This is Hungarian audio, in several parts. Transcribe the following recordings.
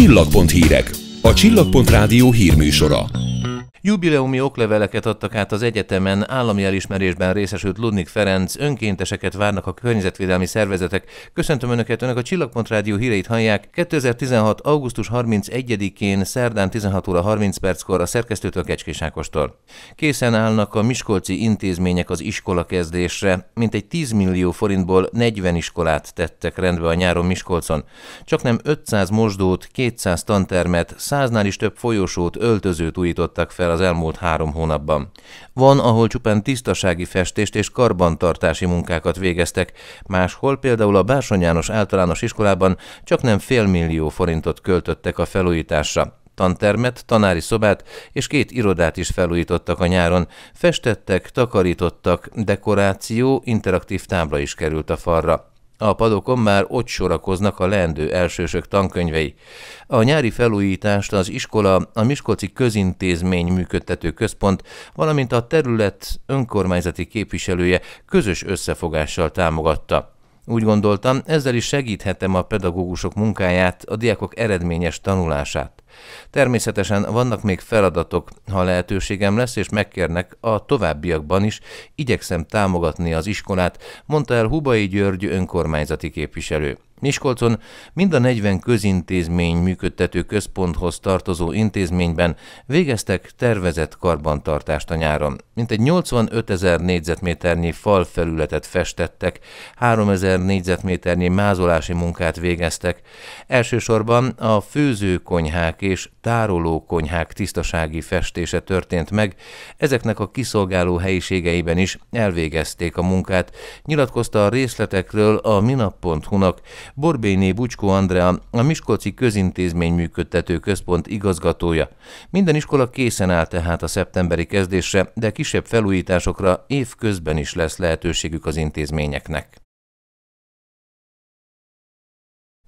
Csillagpont hírek. A Csillagpont Rádió hírműsora. Jubileumi okleveleket adtak át az egyetemen, állami elismerésben részesült Ludnik Ferenc, önkénteseket várnak a környezetvédelmi szervezetek. Köszöntöm Önöket, Önök a Csillagpont Rádió híreit hallják. 2016. augusztus 31-én, szerdán 16 óra 30 perckor a szerkesztőtől Kecskés Ákostól. Készen állnak a Miskolci intézmények az iskola kezdésre. Mintegy 10 millió forintból 40 iskolát tettek rendbe a nyáron Miskolcon. Csak nem 500 mosdót, 200 tantermet, 100-nál is több folyosót, öltözőt újítottak fel el az elmúlt három hónapban. Van, ahol csupán tisztasági festést és karbantartási munkákat végeztek, máshol például a Bársony János általános iskolában csak nem félmillió forintot költöttek a felújításra, tantermet, tanári szobát és két irodát is felújítottak a nyáron. Festettek, takarítottak, dekoráció, interaktív tábla is került a falra. A padokon már ott sorakoznak a leendő elsősök tankönyvei. A nyári felújítást az iskola, a Miskolci Közintézmény működtető központ, valamint a terület önkormányzati képviselője közös összefogással támogatta. Úgy gondoltam, ezzel is segíthetem a pedagógusok munkáját, a diákok eredményes tanulását. Természetesen vannak még feladatok, ha lehetőségem lesz, és megkérnek a továbbiakban is, igyekszem támogatni az iskolát, mondta el Hubai György önkormányzati képviselő. Miskolcon mind a 40 közintézmény működtető központhoz tartozó intézményben végeztek tervezett karbantartást a nyáron. Mintegy 85 ezer négyzetméternyi felületet festettek, 3 ezer négyzetméternyi mázolási munkát végeztek. Elsősorban a főzőkonyhák konyhák és tárolókonyhák tisztasági festése történt meg, ezeknek a kiszolgáló helyiségeiben is elvégezték a munkát, nyilatkozta a részletekről a minap.hu-nak Borbéné Bucskó Andrea, a Miskolci Közintézmény működtető központ igazgatója. Minden iskola készen áll tehát a szeptemberi kezdésre, de kisebb felújításokra évközben is lesz lehetőségük az intézményeknek.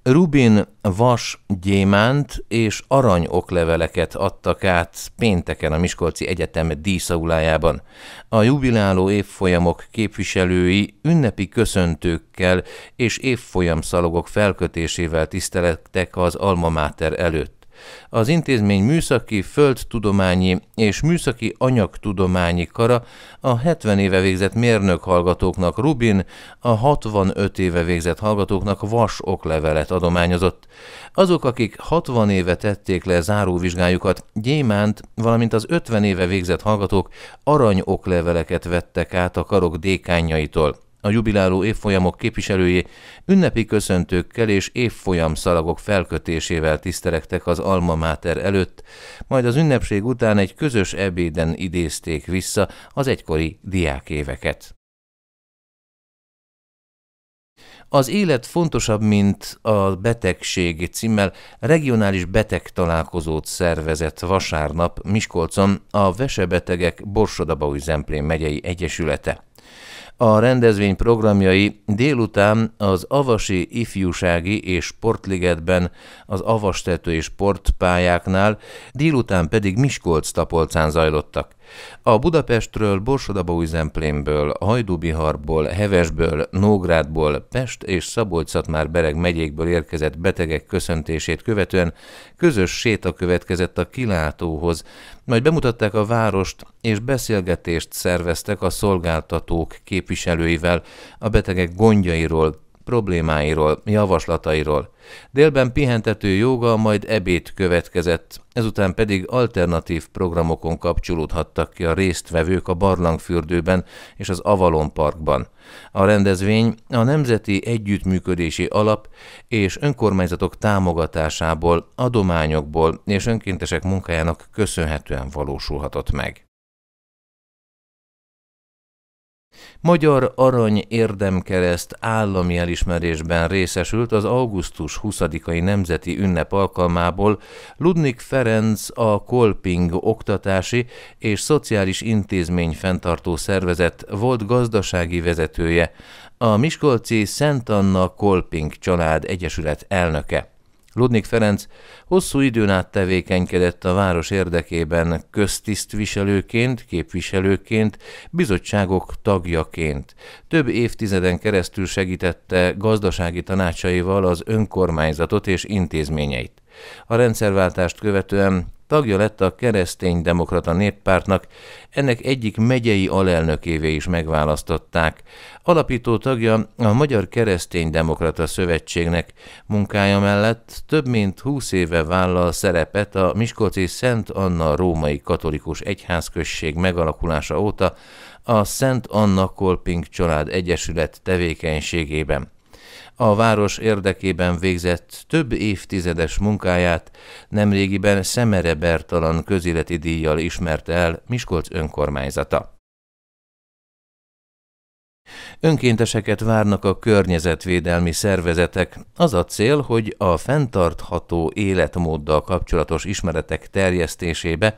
Rubin vas, gyémánt és arany okleveleket adtak át pénteken a Miskolci Egyetem díszaulájában. A jubiláló évfolyamok képviselői ünnepi köszöntőkkel és évfolyamszalogok felkötésével tisztelettek az alma Mater előtt. Az intézmény műszaki, földtudományi és műszaki anyagtudományi kara a 70 éve végzett mérnök hallgatóknak Rubin, a 65 éve végzett hallgatóknak Vas oklevelet adományozott. Azok, akik 60 éve tették le záróvizsgájukat, gyémánt, valamint az 50 éve végzett hallgatók arany okleveleket vettek át a karok dékányaitól a jubiláló évfolyamok képviselői ünnepi köszöntőkkel és évfolyam szalagok felkötésével tisztelegtek az Alma Mater előtt, majd az ünnepség után egy közös ebéden idézték vissza az egykori diákéveket. Az élet fontosabb, mint a betegség címmel regionális beteg találkozót szervezett vasárnap Miskolcon a Vesebetegek Borsodabaúj Zemplén megyei egyesülete. A rendezvény programjai délután az Avasi Ifjúsági és Sportligetben, az Avastető és Sportpályáknál, délután pedig Miskolc-Tapolcán zajlottak. A Budapestről, Borsodabói zemplénből Hajdúbiharból, Hevesből, Nógrádból, Pest és szabolcs már bereg megyékből érkezett betegek köszöntését követően közös séta következett a kilátóhoz, majd bemutatták a várost és beszélgetést szerveztek a szolgáltatók képviselőivel a betegek gondjairól, problémáiról, javaslatairól. Délben pihentető joga, majd ebéd következett, ezután pedig alternatív programokon kapcsolódhattak ki a résztvevők a Barlangfürdőben és az Avalon Parkban. A rendezvény a Nemzeti Együttműködési Alap és önkormányzatok támogatásából, adományokból és önkéntesek munkájának köszönhetően valósulhatott meg. Magyar Arany Érdemkereszt állami elismerésben részesült az augusztus 20-ai nemzeti ünnep alkalmából Ludnik Ferenc a Kolping Oktatási és Szociális Intézmény fenntartó szervezet volt gazdasági vezetője, a Miskolci Szent Anna Kolping Család Egyesület elnöke. Ludnik Ferenc hosszú időn át tevékenykedett a város érdekében köztisztviselőként, képviselőként, bizottságok tagjaként. Több évtizeden keresztül segítette gazdasági tanácsaival az önkormányzatot és intézményeit. A rendszerváltást követően Tagja lett a Keresztény Demokrata néppártnak, ennek egyik megyei alelnökévé is megválasztották. Alapító tagja a Magyar Keresztény Demokrata Szövetségnek. Munkája mellett több mint húsz éve vállal szerepet a Miskolci Szent Anna Római Katolikus Egyházközség megalakulása óta a Szent Anna Kolping Család Egyesület tevékenységében a város érdekében végzett több évtizedes munkáját nemrégiben Szemere Bertalan közéleti díjjal ismerte el Miskolc önkormányzata. Önkénteseket várnak a környezetvédelmi szervezetek. Az a cél, hogy a fenntartható életmóddal kapcsolatos ismeretek terjesztésébe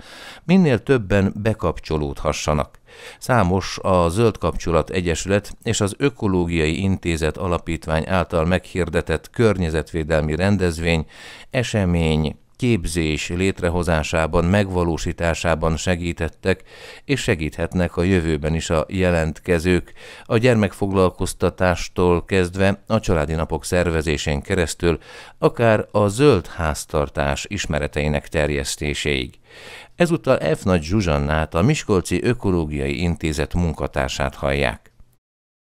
minél többen bekapcsolódhassanak. Számos a Zöld Kapcsolat Egyesület és az Ökológiai Intézet Alapítvány által meghirdetett környezetvédelmi rendezvény, esemény, képzés létrehozásában, megvalósításában segítettek, és segíthetnek a jövőben is a jelentkezők, a gyermekfoglalkoztatástól kezdve a családi napok szervezésén keresztül, akár a zöld háztartás ismereteinek terjesztéséig. Ezúttal F. Nagy Zsuzsannát, a Miskolci Ökológiai Intézet munkatársát hallják.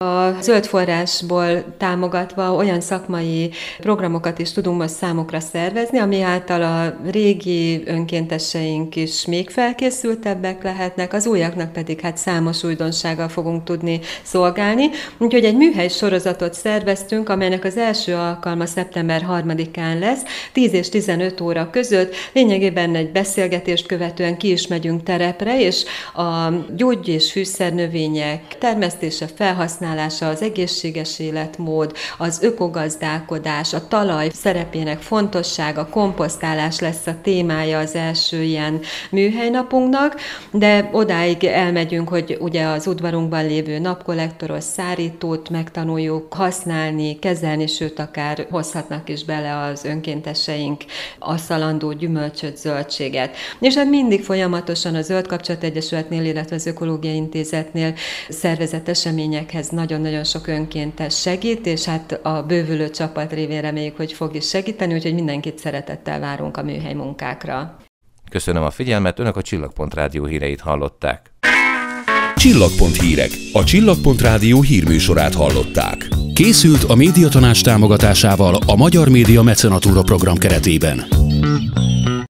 A zöld forrásból támogatva olyan szakmai programokat is tudunk most számukra szervezni, ami által a régi önkénteseink is még felkészültebbek lehetnek, az újaknak pedig hát számos újdonsággal fogunk tudni szolgálni. Úgyhogy egy műhely sorozatot szerveztünk, amelynek az első alkalma szeptember 3-án lesz, 10 és 15 óra között. Lényegében egy beszélgetést követően ki is megyünk terepre, és a gyógy és fűszernövények termesztése, felhasználása, felhasználása, az egészséges életmód, az ökogazdálkodás, a talaj szerepének fontossága, komposztálás lesz a témája az első ilyen műhelynapunknak, de odáig elmegyünk, hogy ugye az udvarunkban lévő napkollektoros szárítót megtanuljuk használni, kezelni, sőt akár hozhatnak is bele az önkénteseink szalandó gyümölcsöt, zöldséget. És hát mindig folyamatosan a Zöld Kapcsolat Egyesületnél, illetve az Ökológiai Intézetnél szervezett eseményekhez nagyon-nagyon sok önkéntes segít, és hát a bővülő csapat révén reméljük, hogy fog is segíteni, úgyhogy mindenkit szeretettel várunk a műhely munkákra. Köszönöm a figyelmet, Önök a Csillagpont Rádió híreit hallották. Csillagpont hírek. A Csillagpont Rádió hírműsorát hallották. Készült a médiatanács támogatásával a Magyar Média Mecenatúra program keretében.